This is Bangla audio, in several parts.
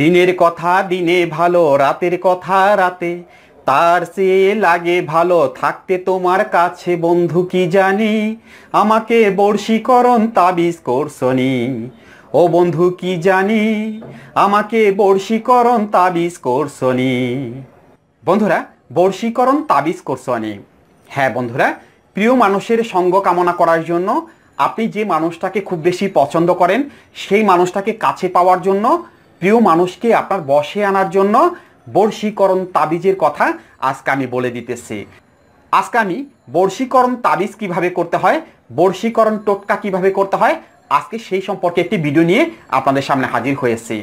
দিনের কথা দিনে ভালো রাতের কথা রাতে তার চেয়ে লাগে ভালো থাকতে তোমার কাছে বন্ধু কি জানি আমাকে বর্ষীকরণ তাবিজ করছনি ও বন্ধু কি জানি আমাকে বর্ষীকরণ তাবিজ করছনি বন্ধুরা বর্ষীকরণ তাবিজ করছনি হ্যাঁ বন্ধুরা প্রিয় মানুষের সঙ্গ কামনা করার জন্য আপনি যে মানুষটাকে খুব বেশি পছন্দ করেন সেই মানুষটাকে কাছে পাওয়ার জন্য প্রিয় মানুষকে আপনার বসে আনার জন্য বর্ষীকরণ তাবিজের কথা আজকে আমি বলে দিতেছি আজকে আমি বর্ষীকরণ তাবিজ কিভাবে করতে হয় বর্ষীকরণ টোটকা কিভাবে করতে হয় আজকে সেই সম্পর্কে একটি ভিডিও নিয়ে আপনাদের সামনে হাজির হয়েছি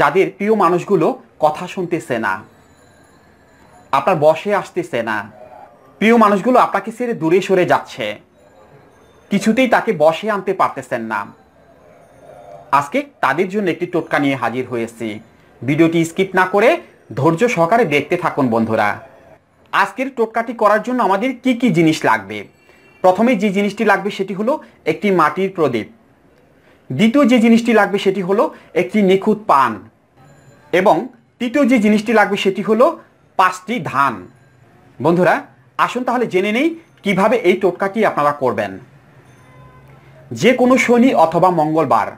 যাদের প্রিয় মানুষগুলো কথা শুনতেছে না আপনার বসে আসতেছে না প্রিয় মানুষগুলো আপনাকে ছেড়ে দূরে সরে যাচ্ছে কিছুতেই তাকে বসে আনতে পারতেছেন না আজকে তাদের জন্য একটি টোটকা নিয়ে হাজির হয়েছি ভিডিওটি স্কিপ না করে ধৈর্য সহকারে দেখতে থাকুন বন্ধুরা আজকের টোটকাটি করার জন্য আমাদের কি কি জিনিস লাগবে প্রথমে যে জিনিসটি লাগবে সেটি হলো একটি মাটির প্রদীপ দ্বিতীয় যে জিনিসটি লাগবে সেটি হলো একটি নিখুঁত পান এবং তৃতীয় যে জিনিসটি লাগবে সেটি হলো পাঁচটি ধান বন্ধুরা আসুন তাহলে জেনে নেই কিভাবে এই টোটকাটি আপনারা করবেন যে কোনো শনি অথবা মঙ্গলবার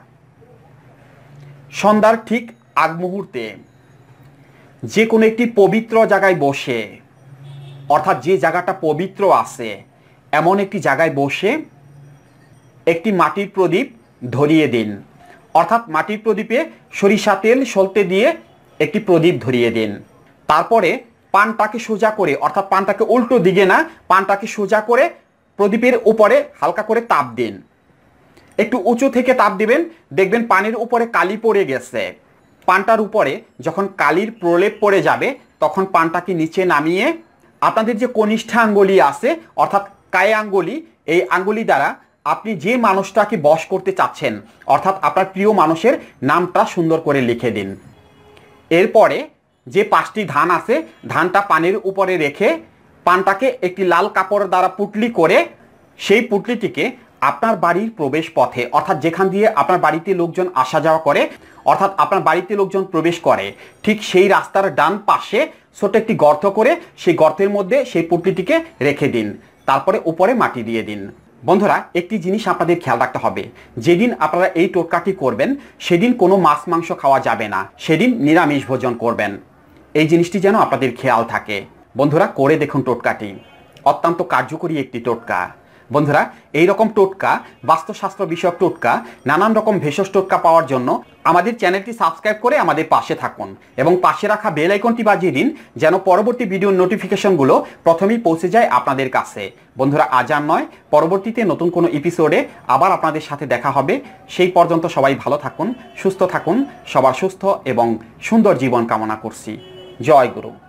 সন্ধ্যার ঠিক আগ মুহূর্তে যে কোনো একটি পবিত্র জায়গায় বসে অর্থাৎ যে জায়গাটা পবিত্র আছে এমন একটি জায়গায় বসে একটি মাটির প্রদীপ ধরিয়ে দিন অর্থাৎ মাটির প্রদীপে সরিষা তেল সলতে দিয়ে একটি প্রদীপ ধরিয়ে দিন তারপরে পানটাকে সোজা করে অর্থাৎ পানটাকে উল্টো দিকে না পানটাকে সোজা করে প্রদীপের উপরে হালকা করে তাপ দিন একটু উঁচু থেকে তাপ দিবেন দেখবেন পানির উপরে কালি পড়ে গেছে পানটার উপরে যখন কালির প্রলেপ পড়ে যাবে তখন পানটাকে নিচে নামিয়ে আপনাদের যে কনিষ্ঠা আঙ্গুলি আছে অর্থাৎ কায়ে আঙ্গুলি এই আঙ্গুলি দ্বারা আপনি যে মানুষটাকে বশ করতে চাচ্ছেন অর্থাৎ আপনার প্রিয় মানুষের নামটা সুন্দর করে লিখে দিন এরপরে যে পাঁচটি ধান আছে ধানটা পানির উপরে রেখে পানটাকে একটি লাল কাপড় দ্বারা পুটলি করে সেই পুটলিটিকে আপনার বাড়ির প্রবেশ পথে অর্থাৎ যেখান দিয়ে আপনার বাড়িতে লোকজন আসা যাওয়া করে অর্থাৎ আপনার বাড়িতে লোকজন প্রবেশ করে ঠিক সেই রাস্তার ডান পাশে ছোট একটি গর্ত করে সেই গর্তের মধ্যে সেই পুটলিটিকে রেখে দিন তারপরে উপরে মাটি দিয়ে দিন বন্ধুরা একটি জিনিস আপনাদের খেয়াল রাখতে হবে যেদিন আপনারা এই টোটকাটি করবেন সেদিন কোনো মাছ মাংস খাওয়া যাবে না সেদিন নিরামিষ ভোজন করবেন এই জিনিসটি যেন আপনাদের খেয়াল থাকে বন্ধুরা করে দেখুন টোটকাটি অত্যন্ত কার্যকরী একটি টোটকা বন্ধুরা এই রকম টোটকা বাস্তুশাস্ত্র বিষয়ক টোটকা নানান রকম ভেষজ টোটকা পাওয়ার জন্য আমাদের চ্যানেলটি সাবস্ক্রাইব করে আমাদের পাশে থাকুন এবং পাশে রাখা বেল আইকনটি বাজিয়ে দিন যেন পরবর্তী ভিডিওর নোটিফিকেশনগুলো প্রথমেই পৌঁছে যায় আপনাদের কাছে বন্ধুরা আজ আর নয় পরবর্তীতে নতুন কোনো এপিসোডে আবার আপনাদের সাথে দেখা হবে সেই পর্যন্ত সবাই ভালো থাকুন সুস্থ থাকুন সবার সুস্থ এবং সুন্দর জীবন কামনা করছি জয় গুরু